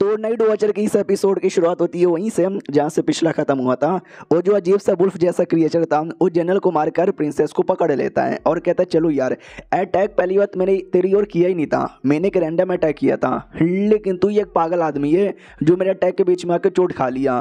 तो night watcher की इस एपिसोड की शुरुआत होती है वहीं से जहाँ से पिछला खत्म हुआ था और जो अजीब सा बुल्फ जैसा क्रिएचर था वो जनरल को मारकर प्रिंसेस को पकड़ लेता है और कहता है चलो यार अटैक पहली बात मैंने तेरी ओर किया ही नहीं था मैंने एक रैंडम अटैक किया था लेकिन तू ये एक पागल आदमी है जो मेरे अटैक के बीच में आकर चोट खा लिया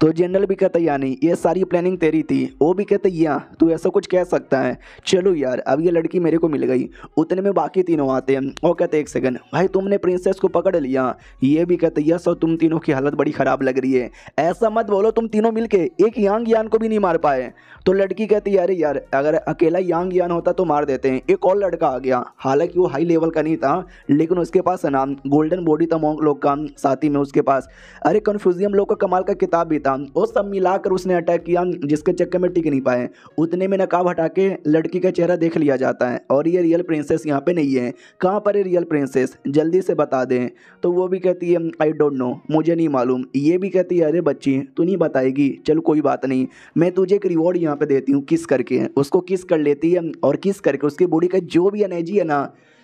तो जनरल भी कहता या नहीं ये सारी प्लानिंग तेरी थी वो भी कहते या तू ऐसा कुछ कह सकता है चलो यार अब ये लड़की मेरे को मिल गई उतने में बाकी तीनों आते हैं वो कहते एक सेकंड भाई तुमने प्रिंसेस को पकड़ लिया ये भी कहते तो यह सो तुम तीनों की हालत बड़ी ख़राब लग रही है ऐसा मत बोलो तुम तीनों मिलके एक यांग यान को भी नहीं मार पाए तो लड़की कहती यार यार अगर अकेला यांग यान होता तो मार देते हैं एक और लड़का आ गया हालांकि वो हाई लेवल का नहीं था लेकिन उसके पास नाम गोल्डन बॉडी था मोंग लोग का साथी में उसके पास अरे कन्फ्यूजियम लोग का कमाल का किताब भी था वो सब मिलाकर उसने अटैक किया जिसके चक्कर में टिक नहीं पाए उतने में नकाब हटा के लड़की का चेहरा देख लिया जाता है और ये रियल प्रिंसेस यहाँ पे नहीं है कहाँ पर है रियल प्रिंसेस जल्दी से बता दें तो वो भी कहती है आई डोंट नो मुझे नहीं मालूम ये भी कहती है अरे बच्ची तू नहीं बताएगी चल कोई बात नहीं मैं तुझे एक रिवॉर्ड यहाँ पे देती हूँ किस करके उसको किस कर लेती है और किस करके उसकी बॉडी का जो भी एनर्जी है ना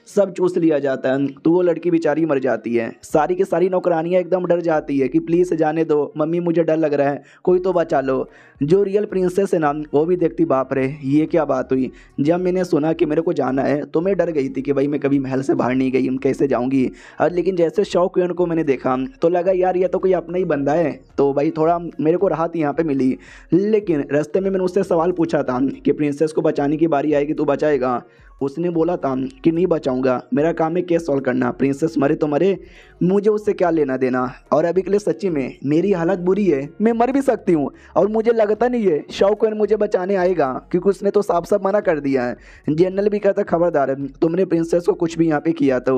सब चूस लिया जाता है तो वो लड़की बेचारी मर जाती है सारी की सारी नौकरानियाँ एकदम डर जाती है कि प्लीज़ जाने दो मम्मी मुझे डर लग रहा है कोई तो बचा लो जो रियल प्रिंसेस है ना वो भी देखती बाप रे ये क्या बात हुई जब मैंने सुना कि मेरे को जाना है तो मैं डर गई थी कि भाई मैं कभी महल से बाहर नहीं गई कैसे जाऊँगी और लेकिन जैसे शौक को मैंने देखा तो लगा यार ये तो कोई अपना ही बंदा है तो भाई थोड़ा मेरे को राहत यहाँ पर मिली लेकिन रास्ते में मैंने उससे सवाल पूछा था कि प्रिंसेस को बचाने की बारी आएगी तो बचाएगा उसने बोला था कि नहीं बचाऊंगा मेरा काम है केस सॉल्व करना प्रिंसेस मरे तो मरे मुझे उससे क्या लेना देना और अभी के लिए सच्ची में मेरी हालत बुरी है मैं मर भी सकती हूँ और मुझे लगता नहीं है शौकन मुझे बचाने आएगा क्योंकि उसने तो साफ साफ मना कर दिया है जनरल भी कहता खबरदार तुमने प्रिंसेस को कुछ भी यहाँ पे किया तो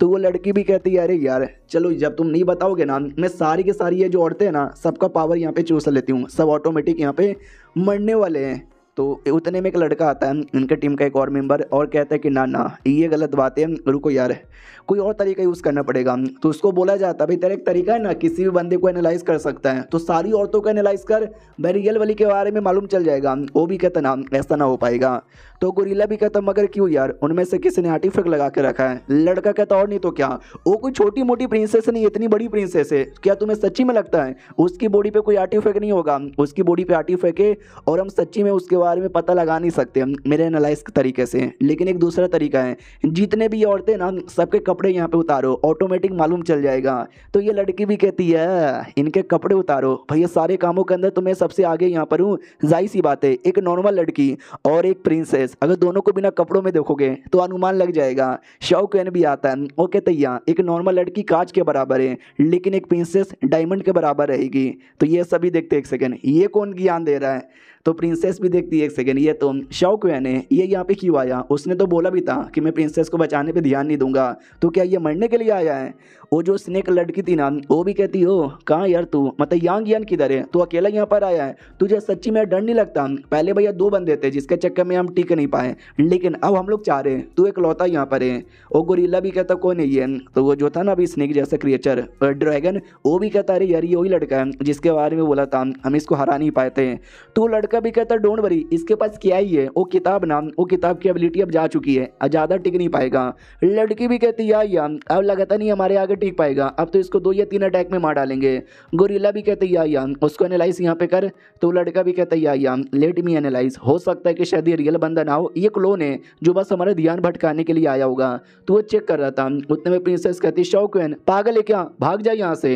तो वो लड़की भी कहती है अरे यार चलो जब तुम नहीं बताओगे ना मैं सारी की सारी ये जो औरतें हैं ना सबका पावर यहाँ पे चूस लेती हूँ सब ऑटोमेटिक यहाँ पे मरने वाले हैं तो उतने में एक लड़का आता है उनके टीम का एक और मेंबर और कहता है कि ना ना ये गलत बात है रुको यार कोई और तरीका यूज़ करना पड़ेगा तो उसको बोला जाता है भाई तेरा एक तरीका है ना किसी भी बंदे को एनालाइज कर सकता है तो सारी औरतों को एनालाइज कर भाई रियल वाली के बारे में मालूम चल जाएगा वो भी कहता ना ऐसा ना हो पाएगा तो गोरीला भी कहता मगर क्यों यार उनमें से किसी ने आर्टिफिक लगा के रखा है लड़का कहता और नहीं तो क्या वो कोई छोटी मोटी प्रिंसेस नहीं इतनी बड़ी प्रिंसेस है क्या तुम्हें सच्ची में लगता है उसकी बॉडी पर कोई आर्टिफेक्ट नहीं होगा उसकी बॉडी पर आर्टिफेक्ट है और हम सच्ची में उसके बारे में पता लगा नहीं सकते मेरे एनालाइज तरीके से लेकिन एक दूसरा तरीका है जितने भी औरतें ना सबके कपड़े यहाँ पे उतारो ऑटोमेटिक मालूम चल जाएगा तो ये लड़की भी कहती है इनके कपड़े उतारो भैया सारे कामों के अंदर तो मैं सबसे आगे यहाँ पर हूँ जाहिर सी बात है एक नॉर्मल लड़की और एक प्रिंसेस अगर दोनों को बिना कपड़ों में देखोगे तो अनुमान लग जाएगा शौक भी आता है ओके तैया एक नॉर्मल लड़की कांच के बराबर है लेकिन एक प्रिंसेस डायमंड के बराबर रहेगी तो ये सभी देखते एक सेकेंड ये कौन ज्ञान दे रहा है तो प्रिंसेस भी देखती है एक सेकेंड ये तो वैन है ये यहाँ पे क्यों आया उसने तो बोला भी था कि मैं प्रिंसेस को बचाने पर ध्यान नहीं दूंगा तो क्या ये मरने के लिए आया है वो जो स्नेक लड़की थी ना वो भी कहती हो कहाँ यार तू मतलब तो यांग यान किधर है तू अकेला यहाँ पर आया है तुझे सच्ची में डर नहीं लगता पहले भैया दो बंदे थे जिसके चक्कर में हम टिक नहीं पाए लेकिन अब हम लोग चाह रहे हैं तू एक लौता यहाँ पर है वो गोरीला भी कहता नहीं है तो वो जो था ना अभी स्नेक जैसा क्रिएचर ड्रैगन वो भी कहता अरे यार ये वही लड़का है जिसके बारे में बोला था हम इसको हरा नहीं पाए थे तो लड़का का भी कहता डोंट वरी इसके पास क्या ही है वो किताब ना वो किताब की एबिलिटी अब जा चुकी है अब ज़्यादा टिक नहीं पाएगा लड़की भी कहती या या अब लगता नहीं हमारे आगे टिक पाएगा अब तो इसको दो या तीन अटैक में मार डालेंगे गोरिल्ला भी कहते या या उसको एनालाइज यहाँ पे कर तो लड़का भी कहता या या लेट मी एनालाइज हो सकता है कि शायद ये रियल बंदा ना हो ये क्लोन है जो बस हमारे ध्यान भटकाने के लिए आया होगा तो वो चेक कर रहा था उतने में प्रिंसेस कहती शौकन पागल है क्या भाग जाए यहाँ से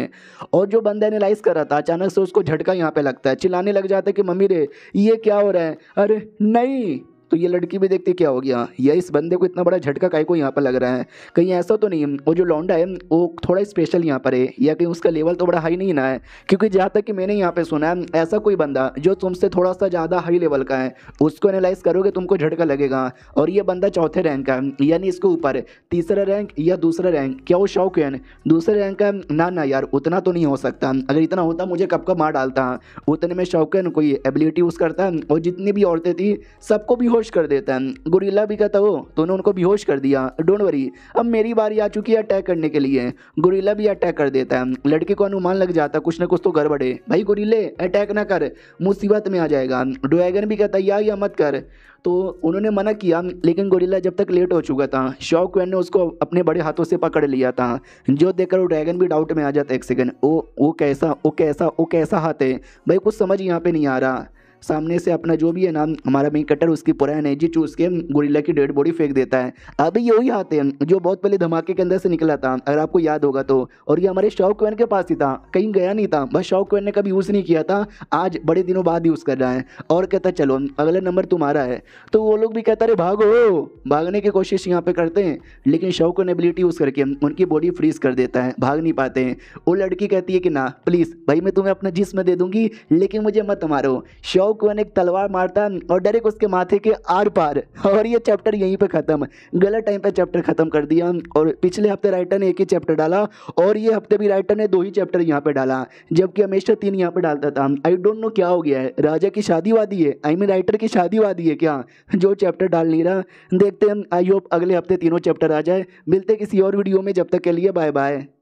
और जो बंदा एनालाइज कर रहा था अचानक से उसको झटका यहाँ पे लगता है चिल्लाने लग जाता है कि मम्मी रे ये क्या हो रहा है अरे नहीं तो ये लड़की भी देखती क्या हो गया या इस बंदे को इतना बड़ा झटका काय को यहाँ पर लग रहा है कहीं ऐसा तो नहीं वो जो लौंडा है वो थोड़ा स्पेशल यहाँ पर है या कहीं उसका लेवल तो बड़ा हाई नहीं ना है क्योंकि जहाँ तक कि मैंने यहाँ पर सुना है ऐसा कोई बंदा जो तुमसे थोड़ा सा ज़्यादा हाई लेवल का है उसको एनालाइज करोगे तुमको झटका लगेगा और ये बंदा चौथे रैंक का है यानी इसके ऊपर तीसरा रैंक या दूसरा रैंक क्या वो शौक है दूसरे रैंक का ना ना यार उतना तो नहीं हो सकता अगर इतना होता मुझे कब का मार डालता उतने में है कोई एबिलिटी यूज़ करता है और जितनी भी औरतें थी सबको भी हो बेहोश कर देता है गुरीला भी कहता हो तो उन्होंने उनको बेहोश कर दिया डोंट वरी अब मेरी बारी आ चुकी है अटैक करने के लिए गुरीला भी अटैक कर देता है लड़के को अनुमान लग जाता कुछ ना कुछ तो गड़बड़े भाई गुरीले अटैक ना कर मुसीबत में आ जाएगा ड्रैगन भी कहता या, या मत कर तो उन्होंने मना किया लेकिन गोरिल्ला जब तक लेट हो चुका था शॉकवैन ने उसको अपने बड़े हाथों से पकड़ लिया था जो देखकर वो ड्रैगन भी डाउट में आ जाता एक सेकेंड ओ वो कैसा वो कैसा वो कैसा हाथ है भाई कुछ समझ यहाँ पे नहीं आ रहा सामने से अपना जो भी है नाम हमारा मेन कटर उसकी पूरा एनर्जी चूस के गोरिल्ला की डेड बॉडी फेंक देता है अभी ये वही हाथ है जो बहुत पहले धमाके के अंदर से निकला था अगर आपको याद होगा तो और ये हमारे शौक वैन के पास ही था कहीं गया नहीं था बस शौक वैन ने कभी यूज़ नहीं किया था आज बड़े दिनों बाद यूज़ कर रहा है और कहता चलो अगला नंबर तुम्हारा है तो वो लोग भी कहता अरे भागो भागने की कोशिश यहाँ पे करते हैं लेकिन शौक वैन एबिलिटी यूज़ करके उनकी बॉडी फ्रीज कर देता है भाग नहीं पाते हैं वो लड़की कहती है कि ना प्लीज़ भाई मैं तुम्हें अपना जिसमें दे दूँगी लेकिन मुझे मत मारो शौक शाओ को एक तलवार मारता है और डायरेक्ट उसके माथे के आर पार और ये चैप्टर यहीं पे ख़त्म है गलत टाइम पे चैप्टर ख़त्म कर दिया और पिछले हफ्ते राइटर ने एक ही चैप्टर डाला और ये हफ्ते भी राइटर ने दो ही चैप्टर यहाँ पर डाला जबकि हमेशा तीन यहाँ पर डालता था आई डोंट नो क्या हो गया है राजा की शादी है आई मीन राइटर की शादी है क्या जो चैप्टर डाल नहीं रहा देखते हैं आई होप अगले हफ्ते तीनों चैप्टर आ जाए मिलते किसी और वीडियो में जब तक के लिए बाय बाय